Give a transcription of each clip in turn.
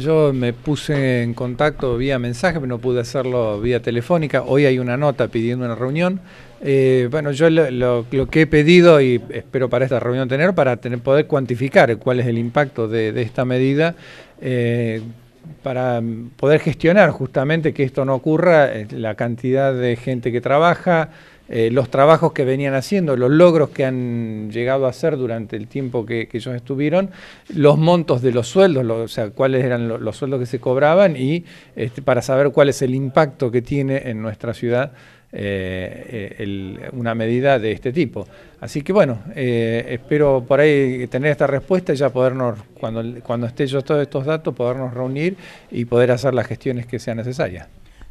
Yo me puse en contacto vía mensaje, pero no pude hacerlo vía telefónica. Hoy hay una nota pidiendo una reunión. Eh, bueno, yo lo, que he pedido y espero para esta reunión tener, para poder cuantificar cuál es el impacto de, esta medida, eh, para poder gestionar justamente que esto no ocurra, eh, la cantidad de gente que trabaja, eh, los trabajos que venían haciendo, los logros que han llegado a hacer durante el tiempo que, ellos estuvieron, los montos de los sueldos, o sea, cuáles eran los sueldos que se cobraban y este, para saber cuál es el impacto que tiene en nuestra ciudad eh, eh, una medida de este tipo. Así que bueno, espero por ahí tener esta respuesta y ya podernos, cuando, cuando esté yo todos estos datos, podernos reunir y poder hacer las gestiones que sean necesarias.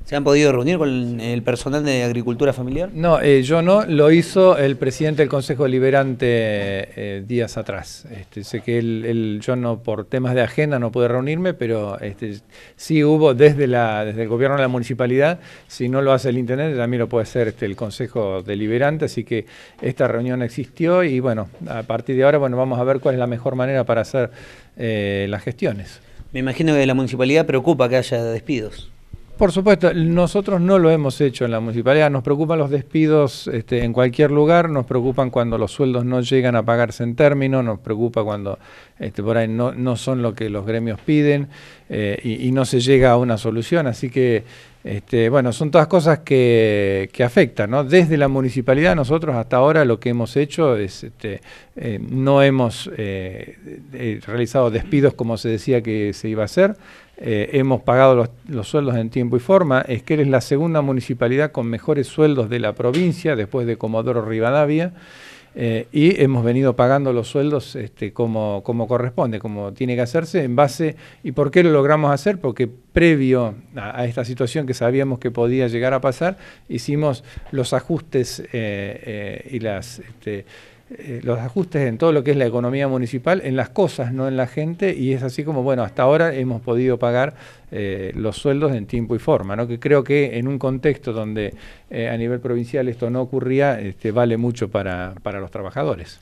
¿Se han podido reunir con el personal de agricultura familiar? No, eh, yo no, lo hizo el presidente del Consejo Deliberante eh, días atrás. Este, sé que él, yo no, por temas de agenda no pude reunirme, pero este, sí hubo desde, desde el gobierno de la municipalidad, si no lo hace el intendente, también lo puede hacer este, el Consejo Deliberante, así que esta reunión existió y bueno, a partir de ahora bueno, vamos a ver cuál es la mejor manera para hacer eh, las gestiones. Me imagino que la municipalidad preocupa que haya despidos. Por supuesto, nosotros no lo hemos hecho en la municipalidad. Nos preocupan los despidos este, en cualquier lugar, nos preocupan cuando los sueldos no llegan a pagarse en término, nos preocupa cuando este, por ahí no, no, son lo que los gremios piden eh, y, y, no se llega a una solución. Así que este, bueno, son todas cosas que, afectan, ¿no? Desde la municipalidad nosotros hasta ahora lo que hemos hecho es, este, eh, no hemos eh, eh, realizado despidos como se decía que se iba a hacer, hemos pagado los, los, sueldos en tiempo y forma, es que eres la segunda municipalidad con mejores sueldos de la provincia después de Comodoro Rivadavia eh, y hemos venido pagando los sueldos este, como, como corresponde, como tiene que hacerse, en base, ¿y por qué lo logramos hacer? Porque previo a, esta situación que sabíamos que podía llegar a pasar, hicimos los ajustes eh, eh, y las... Este, eh, los ajustes en todo lo que es la economía municipal, en las cosas, no en la gente, y es así como, bueno, hasta ahora hemos podido pagar eh, los sueldos en tiempo y forma, que creo que en un contexto donde eh, a nivel provincial esto no ocurría, este, vale mucho para los trabajadores.